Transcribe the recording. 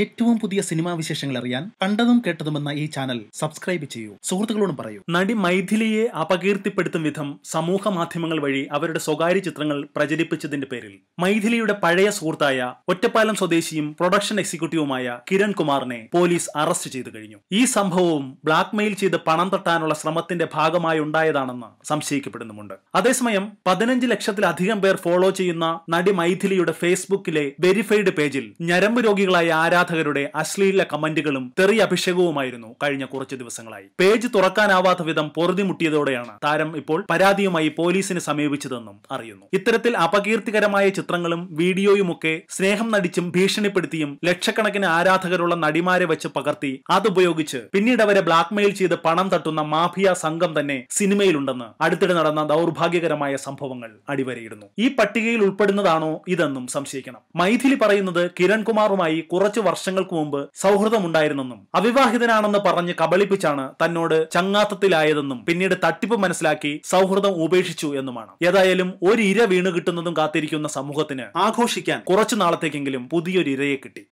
ഏറ്റവും പുതിയ സിനിമാ വിശേഷങ്ങൾ അറിയാൻ കണ്ടതും കേട്ടതുമെന്ന ഈ ചാനൽ സബ്സ്ക്രൈബ് ചെയ്യൂ സുഹൃത്തുക്കളോടും പറയൂ നടി മൈഥിലിയെ അപകീർത്തിപ്പെടുത്തും വിധം സമൂഹ മാധ്യമങ്ങൾ വഴി അവരുടെ സ്വകാര്യ ചിത്രങ്ങൾ പ്രചരിപ്പിച്ചതിന്റെ പേരിൽ മൈഥിലിയുടെ പഴയ സുഹൃത്തായ ഒറ്റപ്പാലം സ്വദേശിയും പ്രൊഡക്ഷൻ എക്സിക്യൂട്ടീവുമായ കിരൺ കുമാറിനെ പോലീസ് അറസ്റ്റ് ചെയ്തു കഴിഞ്ഞു ഈ സംഭവവും ബ്ലാക്ക്മെയിൽ ചെയ്ത് പണം തട്ടാനുള്ള ശ്രമത്തിന്റെ ഭാഗമായി ഉണ്ടായതാണെന്ന് സംശയിക്കപ്പെടുന്നുമുണ്ട് അതേസമയം പതിനഞ്ച് ലക്ഷത്തിലധികം പേർ ഫോളോ ചെയ്യുന്ന നടി മൈഥിലിയുടെ ഫേസ്ബുക്കിലെ വെരിഫൈഡ് പേജിൽ ഞരമ്പ് രോഗികളായ ആരാ ആരാധകരുടെ അശ്ലീല കമന്റുകളും തെറി അഭിഷേകവുമായിരുന്നു കഴിഞ്ഞ കുറച്ച് ദിവസങ്ങളായി പേജ് തുറക്കാനാവാത്ത വിധം പൊറുതിമുട്ടിയതോടെയാണ് താരം ഇപ്പോൾ പരാതിയുമായി പോലീസിനെ സമീപിച്ചതെന്നും അറിയുന്നു ഇത്തരത്തിൽ അപകീർത്തികരമായ ചിത്രങ്ങളും വീഡിയോയുമൊക്കെ സ്നേഹം നടിച്ചും ഭീഷണിപ്പെടുത്തിയും ലക്ഷക്കണക്കിന് ആരാധകരുള്ള നടിമാരെ വെച്ച് പകർത്തി അതുപയോഗിച്ച് പിന്നീട് അവരെ ബ്ലാക്ക്മെയിൽ ചെയ്ത് പണം തട്ടുന്ന മാഫിയ സംഘം തന്നെ സിനിമയിലുണ്ടെന്ന് അടുത്തിടെ നടന്ന ദൗർഭാഗ്യകരമായ സംഭവങ്ങൾ അടിവരയിടുന്നു ഈ പട്ടികയിൽ ഉൾപ്പെടുന്നതാണോ ഇതെന്നും സംശയിക്കണം മൈഥിലി പറയുന്നത് കിരൺകുമാറുമായി കുറച്ചു വർഷങ്ങൾക്ക് മുമ്പ് സൗഹൃദമുണ്ടായിരുന്നെന്നും അവിവാഹിതനാണെന്ന് പറഞ്ഞ് കബളിപ്പിച്ചാണ് തന്നോട് ചങ്ങാത്തത്തിലായതെന്നും പിന്നീട് തട്ടിപ്പ് മനസ്സിലാക്കി സൗഹൃദം ഉപേക്ഷിച്ചു എന്നുമാണ് ഏതായാലും ഒരു ഇര വീണ് കിട്ടുന്നതും കാത്തിരിക്കുന്ന സമൂഹത്തിന് ആഘോഷിക്കാൻ കുറച്ചു നാളത്തേക്കെങ്കിലും പുതിയൊരു ഇരയെ കിട്ടി